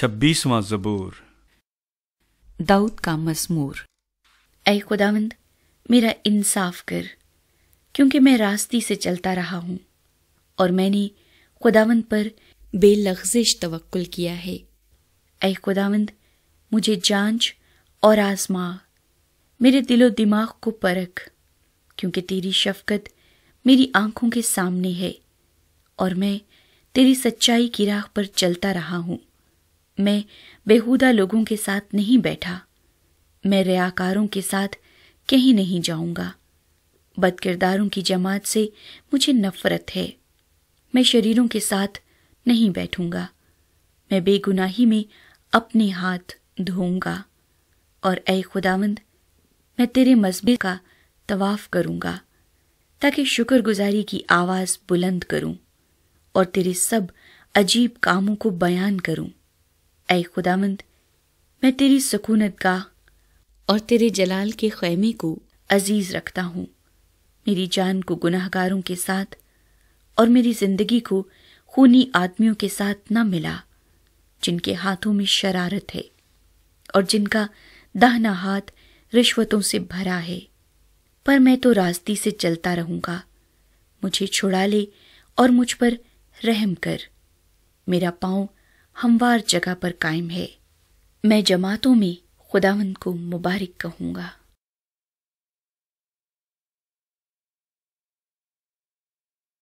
छब्बीसवां जबूर दाऊद का मजमूर ऐ खुदावंद मेरा इंसाफ कर क्योंकि मैं रास्ती से चलता रहा हूं और मैंने खुदावंद पर बेलगजिश तवक्ल किया है ऐ खुदावंद मुझे जांच और आजमा मेरे दिलो दिमाग को परख क्योंकि तेरी शफकत मेरी आंखों के सामने है और मैं तेरी सच्चाई की राह पर चलता रहा हूं मैं बेहुदा लोगों के साथ नहीं बैठा मैं रयाकारों के साथ कहीं नहीं जाऊंगा बदकिरदारों की जमात से मुझे नफरत है मैं शरीरों के साथ नहीं बैठूंगा मैं बेगुनाही में अपने हाथ धोऊंगा और ऐ खुदावंद मैं तेरे मजबे का तवाफ करूंगा ताकि शुक्रगुजारी की आवाज़ बुलंद करूं और तेरे सब अजीब कामों को बयान करूं ऐ खुदामंद मैं तेरी सुकूनत गाह और तेरे जलाल के खैमे को अजीज रखता हूँ मेरी जान को गुनाहगारों के साथ और मेरी जिंदगी को खूनी आदमियों के साथ न मिला जिनके हाथों में शरारत है और जिनका दाहना हाथ रिश्वतों से भरा है पर मैं तो रास्ती से चलता रहूंगा मुझे छुड़ा ले और मुझ पर रहम कर मेरा पांव हमवार जगह पर कायम है मैं जमातों में खुदावंद को मुबारक कहूँगा